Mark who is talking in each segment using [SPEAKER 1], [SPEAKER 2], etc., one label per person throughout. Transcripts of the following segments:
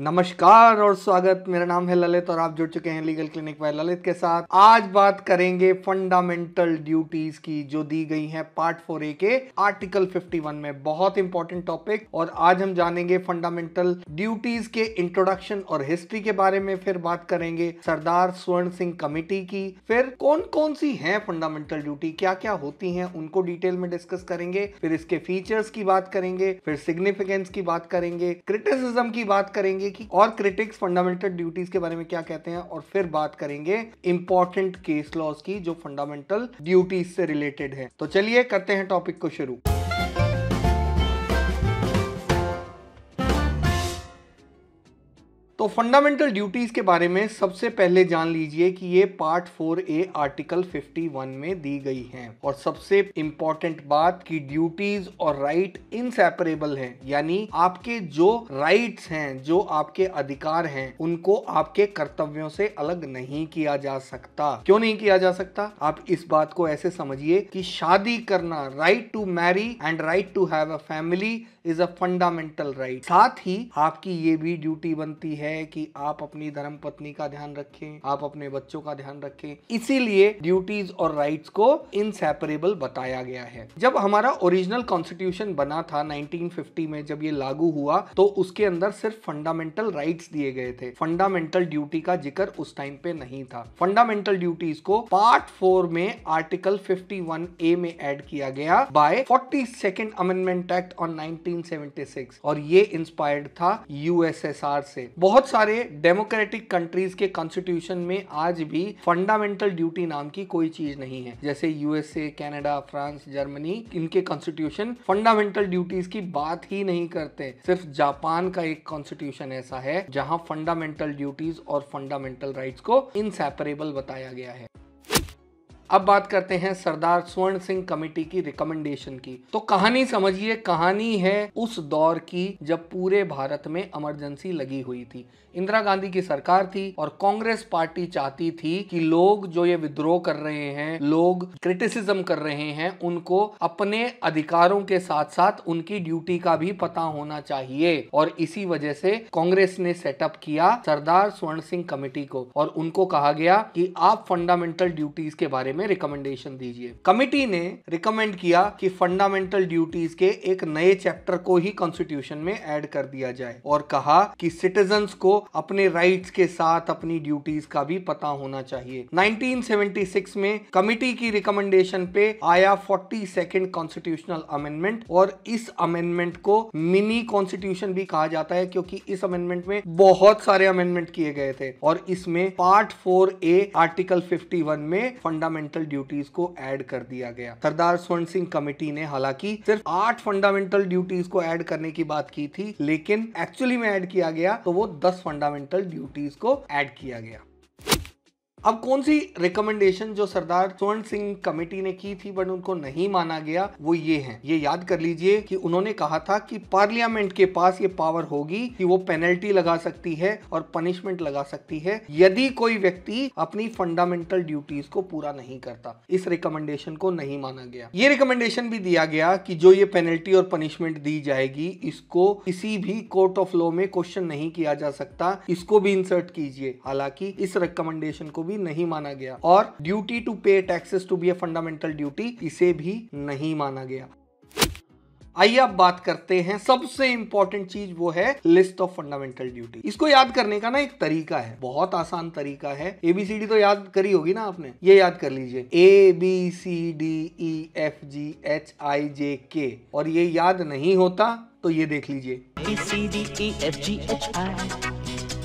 [SPEAKER 1] नमस्कार और स्वागत मेरा नाम है ललित और आप जुड़ चुके हैं लीगल क्लिनिक बाय ललित के साथ आज बात करेंगे फंडामेंटल ड्यूटीज की जो दी गई है पार्ट फोर ए के आर्टिकल 51 में बहुत इंपॉर्टेंट टॉपिक और आज हम जानेंगे फंडामेंटल ड्यूटीज के इंट्रोडक्शन और हिस्ट्री के बारे में फिर बात करेंगे सरदार स्वर्ण सिंह कमेटी की फिर कौन कौन सी है फंडामेंटल ड्यूटी क्या क्या होती है उनको डिटेल में डिस्कस करेंगे फिर इसके फीचर्स की बात करेंगे फिर सिग्निफिकेंस की बात करेंगे क्रिटिसिज्म की बात करेंगे करेंगे कि और क्रिटिक्स फंडामेंटल ड्यूटीज के बारे में क्या कहते हैं और फिर बात करेंगे इंपॉर्टेंट केस लॉज की जो फंडामेंटल ड्यूटीज से रिलेटेड है तो चलिए करते हैं टॉपिक को शुरू तो फंडामेंटल ड्यूटीज़ के बारे में सबसे पहले जान लीजिए कि ये पार्ट फोर ए आर्टिकल 51 में दी गई हैं और सबसे इम्पॉर्टेंट बात कि ड्यूटीज और राइट इनसेपरेबल हैं यानी आपके जो राइट्स हैं जो आपके अधिकार हैं उनको आपके कर्तव्यों से अलग नहीं किया जा सकता क्यों नहीं किया जा सकता आप इस बात को ऐसे समझिए कि शादी करना right to marry and right to have a family is a fundamental right साथ ही आपकी ये भी ड्यूटी बनती है है कि आप अपनी धर्म पत्नी का ध्यान रखें आप अपने बच्चों का ध्यान रखें इसीलिए ड्यूटीज और राइट्स को इनसेपरेबल बताया गया है जब हमारा ओरिजिनल कॉन्स्टिट्यूशन बना था 1950 में जब ये लागू हुआ तो उसके अंदर सिर्फ फंडामेंटल राइट्स दिए गए थे फंडामेंटल ड्यूटी का जिक्र उस टाइम पे नहीं था फंडामेंटल ड्यूटीज को पार्ट फोर में आर्टिकल फिफ्टी ए में एड किया गया by forty second amendment act on nineteen और ये इंस्पायर्ड था यूएसएसआर से बहुत बहुत सारे डेमोक्रेटिक कंट्रीज के कॉन्स्टिट्यूशन में आज भी फंडामेंटल ड्यूटी नाम की कोई चीज नहीं है जैसे यूएसए कनाडा फ्रांस जर्मनी इनके कॉन्स्टिट्यूशन फंडामेंटल ड्यूटीज की बात ही नहीं करते सिर्फ जापान का एक कॉन्स्टिट्यूशन ऐसा है जहां फंडामेंटल ड्यूटीज और फंडामेंटल राइट्स को इनसेपरेबल बताया गया है अब बात करते हैं सरदार स्वर्ण सिंह कमेटी की रिकमेंडेशन की तो कहानी समझिए कहानी है उस दौर की जब पूरे भारत में इमरजेंसी लगी हुई थी इंदिरा गांधी की सरकार थी और कांग्रेस पार्टी चाहती थी कि लोग जो ये विद्रोह कर रहे हैं लोग क्रिटिसिज्म कर रहे हैं उनको अपने अधिकारों के साथ साथ उनकी ड्यूटी का भी पता होना चाहिए और इसी वजह से कांग्रेस ने सेटअप किया सरदार स्वर्ण सिंह कमेटी को और उनको कहा गया कि आप फंडामेंटल ड्यूटीज के बारे में में रिकमेंडेशन दीजिए कमिटी ने रिकमेंड किया कि फंडामेंटल ड्यूटीज के एक नए चैप्टर को ही कॉन्स्टिट्यूशन में ऐड कर दिया जाए और कहा कि सिटीजन को अपने राइट्स के साथ अपनी ड्यूटीज का भी पता होना चाहिए 1976 में कमिटी की रिकमेंडेशन पे आया सेकेंड कॉन्स्टिट्यूशनल अमेंडमेंट और इस अमेंडमेंट को मिनी कॉन्स्टिट्यूशन भी कहा जाता है क्योंकि इस अमेंडमेंट में बहुत सारे अमेंडमेंट किए गए थे और इसमें part four A article fifty में फंडामेंटल फंडामेंटल ड्यूटीज को ऐड कर दिया गया सरदार स्वर्ण सिंह कमेटी ने हालांकि सिर्फ आठ फंडामेंटल ड्यूटीज को ऐड करने की बात की थी लेकिन एक्चुअली में ऐड किया गया तो वो दस फंडामेंटल ड्यूटीज को ऐड किया गया अब कौन सी रिकमेंडेशन जो सरदार स्वर्ण सिंह कमेटी ने की थी बट उनको नहीं माना गया वो ये है ये याद कर लीजिए कि उन्होंने कहा था कि पार्लियामेंट के पास ये पावर होगी कि वो पेनल्टी लगा सकती है और पनिशमेंट लगा सकती है यदि कोई व्यक्ति अपनी फंडामेंटल ड्यूटीज को पूरा नहीं करता इस रिकमेंडेशन को नहीं माना गया ये रिकमेंडेशन भी दिया गया कि जो ये पेनल्टी और पनिशमेंट दी जाएगी इसको किसी भी कोर्ट ऑफ लॉ में क्वेश्चन नहीं किया जा सकता इसको भी इंसर्ट कीजिए हालांकि इस रिकमेंडेशन को भी भी नहीं माना गया और duty to pay taxes to be a fundamental duty इसे भी नहीं माना गया आइए अब बात करते हैं सबसे इंपॉर्टेंट चीज वो है लिस्ट ऑफ फंडामेंटल ड्यूटी इसको याद करने का ना एक तरीका है बहुत आसान तरीका है एबीसीडी तो याद करी होगी ना आपने ये याद कर लीजिए A B C D E F G H I J K और ये याद नहीं होता तो ये देख लीजिए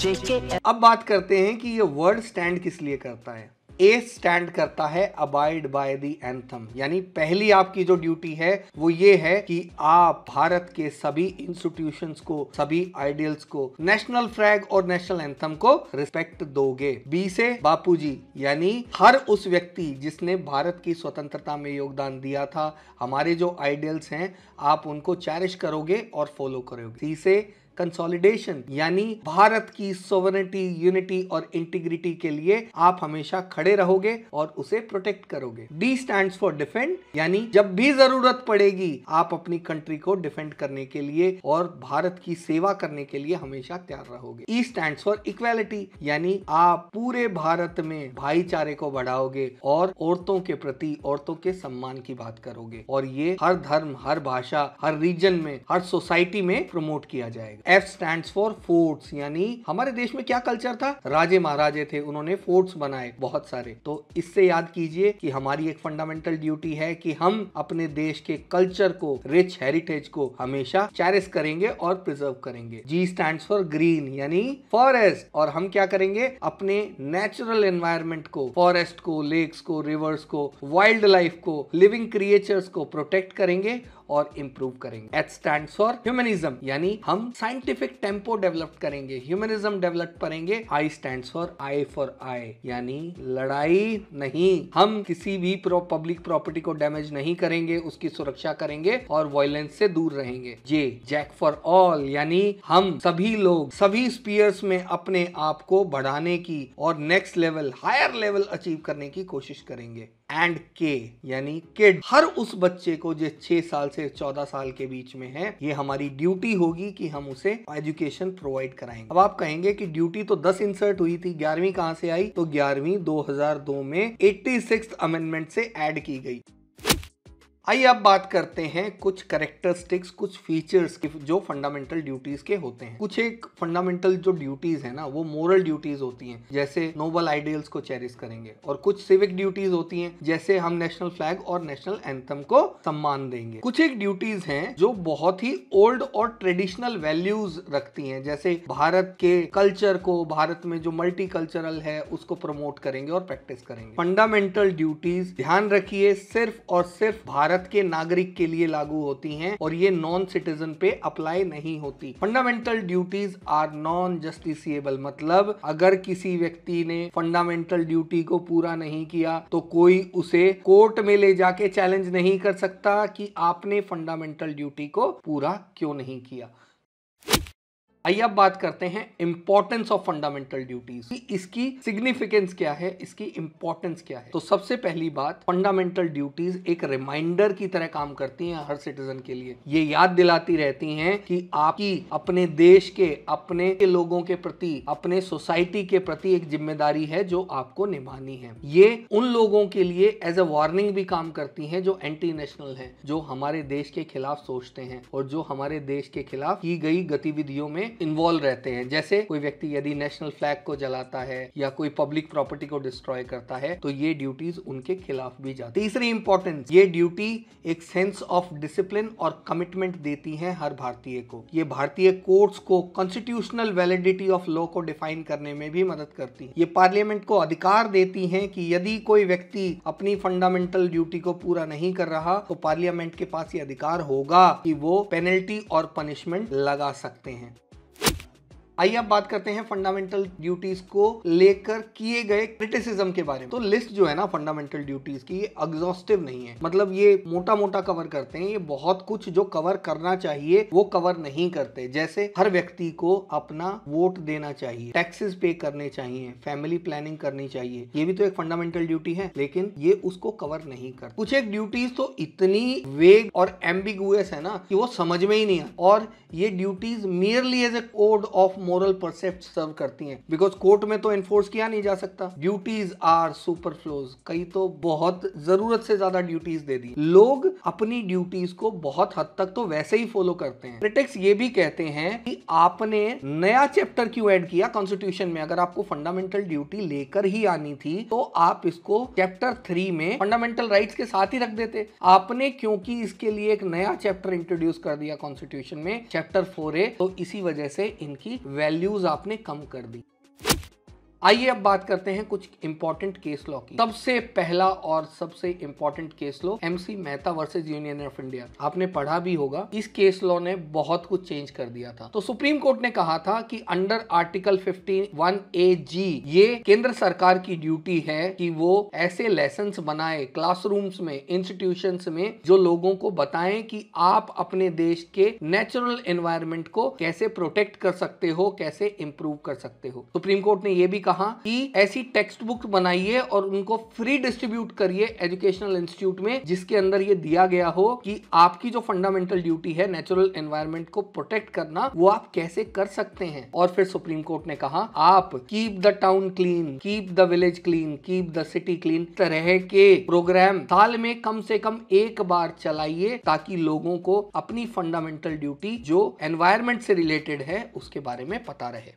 [SPEAKER 1] जेके अब बात करते हैं कि ये वर्ड स्टैंड किस लिए करता है ए स्टैंड करता है अबाइड बाय दी एंथम यानी पहली आपकी जो ड्यूटी है वो ये है कि आप भारत के सभी इंस्टीट्यूशंस को सभी आइडियल्स को नेशनल फ्लैग और नेशनल एंथम को रिस्पेक्ट दोगे बी से बापूजी यानी हर उस व्यक्ति जिसने भारत की स्वतंत्रता में योगदान दिया था हमारे जो आइडियल्स हैं आप उनको चैरिश करोगे और फॉलो करोगे सी से कंसोलिडेशन यानी भारत की सोवरेनिटी यूनिटी और इंटीग्रिटी के लिए आप हमेशा खड़े रहोगे और उसे प्रोटेक्ट करोगे डी स्टैंड फॉर डिफेंड यानी जब भी जरूरत पड़ेगी आप अपनी कंट्री को डिफेंड करने के लिए और भारत की सेवा करने के लिए हमेशा तैयार रहोगे ई स्टैंड फॉर इक्वेलिटी यानी आप पूरे भारत में भाईचारे को बढ़ाओगे और औरतों के प्रति औरतों के सम्मान की बात करोगे और ये हर धर्म हर भाषा हर रीजन में हर सोसाइटी में प्रमोट किया जाएगा एफ स्टैंड फॉर फोर्ट्स यानी हमारे देश में क्या कल्चर था राजे महाराजे थे उन्होंने फोर्ट्स बनाए बहुत सारे तो इससे याद कीजिए कि हमारी एक फंडामेंटल ड्यूटी है कि हम अपने देश के कल्चर को रिच हेरिटेज को हमेशा चैरिस करेंगे और प्रिजर्व करेंगे जी स्टैंड फॉर ग्रीन यानी फॉरेस्ट और हम क्या करेंगे अपने नेचुरल एनवायरमेंट को फॉरेस्ट को लेक्स को रिवर्स को वाइल्ड लाइफ को लिविंग क्रिएचर्स को प्रोटेक्ट करेंगे और इम्प्रूव करेंगे एट स्टैंड फॉर ह्यूमनिज्म यानी हम साइंटिफिक टेम्पो डेवलप करेंगे ह्यूमनिज्म डेवलप करेंगे I stand for I for I यानी लड़ाई नहीं हम किसी भी पब्लिक प्रॉपर्टी को डैमेज नहीं करेंगे उसकी सुरक्षा करेंगे और वायलेंस से दूर रहेंगे जे जैक फॉर ऑल यानी हम सभी लोग सभी स्पीयर्स में अपने आप को बढ़ाने की और next level higher level achieve करने की कोशिश करेंगे एंड के यानी किड हर उस बच्चे को जो छह साल से चौदह साल के बीच में है ये हमारी ड्यूटी होगी कि हम उसे एजुकेशन प्रोवाइड कराएंगे अब आप कहेंगे कि ड्यूटी तो दस इंसर्ट हुई थी ग्यारहवीं कहाँ से आई तो ग्यारहवीं 2002 में एट्टी अमेंडमेंट से एड की गई आइए अब बात करते हैं कुछ करेक्टरिस्टिक्स कुछ फीचर्स के जो फंडामेंटल ड्यूटीज के होते हैं कुछ एक फंडामेंटल जो ड्यूटीज है ना वो मोरल ड्यूटीज होती हैं जैसे नोबल आइडियल्स को चेरिस करेंगे और कुछ सिविक ड्यूटीज होती हैं जैसे हम नेशनल फ्लैग और नेशनल एंथम को सम्मान देंगे कुछ एक ड्यूटीज हैं जो बहुत ही ओल्ड और ट्रेडिशनल वैल्यूज रखती हैं जैसे भारत के कल्चर को भारत में जो मल्टी कल्चरल है उसको प्रमोट करेंगे और प्रैक्टिस करेंगे फंडामेंटल ड्यूटीज ध्यान रखिए सिर्फ और सिर्फ भारत भारत के नागरिक के लिए लागू होती हैं और ये नॉन सिटीजन पे अप्लाई नहीं होती fundamental duties are non justiciable मतलब अगर किसी व्यक्ति ने फंडामेंटल ड्यूटी को पूरा नहीं किया तो कोई उसे कोर्ट में ले जाके चैलेंज नहीं कर सकता कि आपने फंडामेंटल ड्यूटी को पूरा क्यों नहीं किया आइए अब बात करते हैं इंपॉर्टेंस ऑफ फंडामेंटल ड्यूटीज इसकी सिग्निफिकेंस क्या है इसकी इंपॉर्टेंस क्या है तो सबसे पहली बात फंडामेंटल ड्यूटीज एक रिमाइंडर की तरह काम करती हैं हर सिटीजन के लिए ये याद दिलाती रहती हैं कि आपकी अपने देश के अपने के लोगों के प्रति अपने सोसाइटी के प्रति एक जिम्मेदारी है जो आपको निभानी है ये उन लोगों के लिए एज अ वार्निंग भी काम करती है जो एंटी नेशनल है जो हमारे देश के खिलाफ सोचते हैं और जो हमारे देश के खिलाफ की गई गतिविधियों में इन्वॉल्व रहते हैं जैसे कोई व्यक्ति यदि नेशनल फ्लैग को जलाता है या कोई पब्लिक प्रॉपर्टी को डिस्ट्रॉय करता है तो ये ड्यूटीज उनके खिलाफ भी जाती तीसरी इंपॉर्टेंस ये ड्यूटी एक सेंस ऑफ डिसिप्लिन और कमिटमेंट देती है हर भारतीय को ये भारतीय कोर्ट्स को कॉन्स्टिट्यूशनल वैलिडिटी ऑफ लॉ को डिफाइन करने में भी मदद करती है ये पार्लियामेंट को अधिकार देती है कि यदि कोई व्यक्ति अपनी फंडामेंटल ड्यूटी को पूरा नहीं कर रहा तो पार्लियामेंट के पास ये अधिकार होगा कि वो पेनल्टी और पनिशमेंट लगा सकते हैं आइए अब बात करते हैं फंडामेंटल ड्यूटीज को लेकर किए गए क्रिटिसिज्म के बारे में तो लिस्ट जो है ना फंडामेंटल ड्यूटीज की ये एग्जॉस्टिव नहीं है मतलब ये मोटा मोटा कवर करते हैं ये बहुत कुछ जो कवर करना चाहिए वो कवर नहीं करते जैसे हर व्यक्ति को अपना वोट देना चाहिए टैक्सेस पे करने चाहिए फैमिली प्लानिंग करनी चाहिए ये भी तो एक फंडामेंटल ड्यूटी है लेकिन ये उसको कवर नहीं कर कुछ एक ड्यूटीज तो इतनी वेग और एम्बिगुअस है ना कि वो समझ में ही नहीं है और ये duties merely as a code of moral precept serve करती हैं बिकॉज कोर्ट में तो इन्फोर्स किया नहीं जा सकता ड्यूटीज आर सुपर फ्लोज कई तो बहुत जरूरत से ज्यादा ड्यूटीज दे दी लोग अपनी ड्यूटीज को बहुत हद तक तो वैसे ही फॉलो करते हैं क्रिटिक्स ये भी कहते हैं कि आपने नया चैप्टर क्यों ऐड किया कॉन्स्टिट्यूशन में अगर आपको फंडामेंटल ड्यूटी लेकर ही आनी थी तो आप इसको चैप्टर थ्री में फंडामेंटल राइट्स के साथ ही रख देते आपने क्योंकि इसके लिए एक नया चैप्टर इंट्रोड्यूस कर दिया कॉन्स्टिट्यूशन में चैप्टर फोर ए तो इसी वजह से इनकी वैल्यूज आपने कम कर दी आइए अब बात करते हैं कुछ इंपॉर्टेंट केस लॉ की सबसे पहला और सबसे important case law MC Mehta versus union of India आपने पढ़ा भी होगा इस केस लॉ ने बहुत कुछ चेंज कर दिया था तो सुप्रीम कोर्ट ने कहा था कि under article fifteen one A G ये केंद्र सरकार की ड्यूटी है कि वो ऐसे लेसन बनाए क्लासरूम्स में इंस्टीट्यूशन में जो लोगों को बताए कि आप अपने देश के नेचुरल एनवायरमेंट को कैसे प्रोटेक्ट कर सकते हो कैसे इम्प्रूव कर सकते हो सुप्रीम कोर्ट ने यह भी कहा कि ऐसी टेक्स्ट बुक बनाइए और उनको फ्री डिस्ट्रीब्यूट करिए एजुकेशनल इंस्टीट्यूट में जिसके अंदर ये दिया गया हो कि आपकी जो फंडामेंटल ड्यूटी है नेचुरल एनवायरमेंट को प्रोटेक्ट करना वो आप कैसे कर सकते हैं और फिर सुप्रीम कोर्ट ने कहा आप keep the town clean keep the village clean keep the city clean तरह के प्रोग्राम साल में कम से कम एक बार चलाइए ताकि लोगों को अपनी फंडामेंटल ड्यूटी जो एनवायरमेंट से रिलेटेड है उसके बारे में पता रहे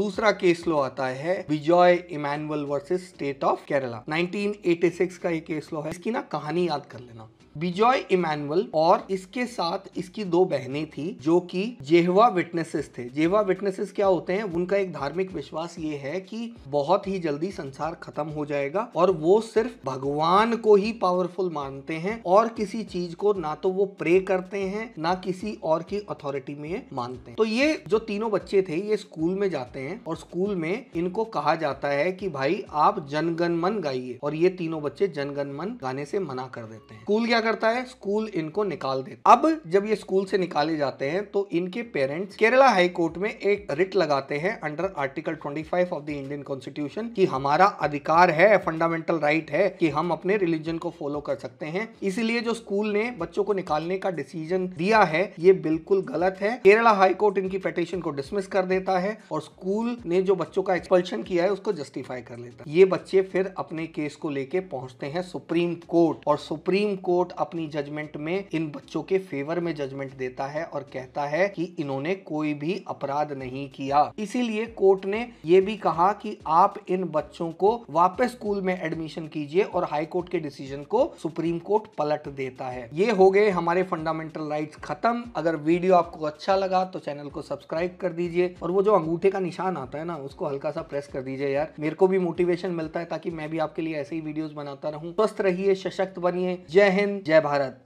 [SPEAKER 1] दूसरा केस लॉ आता है Vijay Emmanuel versus state of Kerala 1986 का ये केस लॉ है इसकी ना कहानी याद कर लेना विजय इमानुअल और इसके साथ इसकी दो बहनें थी जो कि जेहवा विटनेसेस थे जेहवा विटनेसेस क्या होते हैं उनका एक धार्मिक विश्वास ये है कि बहुत ही जल्दी संसार खत्म हो जाएगा और वो सिर्फ भगवान को ही पावरफुल मानते हैं और किसी चीज को ना तो वो प्रे करते हैं ना किसी और की अथॉरिटी में मानते हैं तो ये जो तीनों बच्चे थे ये स्कूल में जाते हैं और स्कूल में इनको कहा जाता है कि भाई आप जनगणमन गाइए और ये तीनों बच्चे जनगणमन गाने से मना कर देते हैं स्कूल क्या करता है स्कूल इनको निकाल देता अब जब ये स्कूल से निकाले जाते हैं तो इनके पेरेंट्स केरला हाई कोर्ट में एक रिट लगाते हैं under article 25 of the Indian constitution कि हमारा अधिकार है फंडामेंटल राइट है कि हम अपने रिलीजन को फॉलो कर सकते हैं इसीलिए जो स्कूल ने बच्चों को निकालने का डिसीजन दिया है ये बिल्कुल गलत है केरला हाईकोर्ट इनकी पिटिशन को डिसमिस कर देता है और स्कूल ने जो बच्चों का एक्सपल्शन किया है उसको जस्टिफाई कर लेता है ये बच्चे फिर अपने केस को लेके पहुंचते हैं सुप्रीम कोर्ट और सुप्रीम कोर्ट खुद अपनी जजमेंट में इन बच्चों के फेवर में जजमेंट देता है और कहता है कि इन्होंने कोई भी अपराध नहीं किया इसीलिए कोर्ट ने यह भी कहा कि आप इन बच्चों को वापस स्कूल में एडमिशन कीजिए और हाई कोर्ट के डिसीजन को सुप्रीम कोर्ट पलट देता है ये हो गए हमारे फंडामेंटल राइट्स खत्म अगर वीडियो आपको अच्छा लगा तो चैनल को सब्सक्राइब कर दीजिए और वो जो अंगूठे का निशान आता है ना उसको हल्का सा प्रेस कर दीजिए यार मेरे को भी मोटिवेशन मिलता है ताकि मैं भी आपके लिए ऐसे ही वीडियोस बनाता रहूं स्वस्थ रहिए सशक्त बनिए जय हिंद जय भारत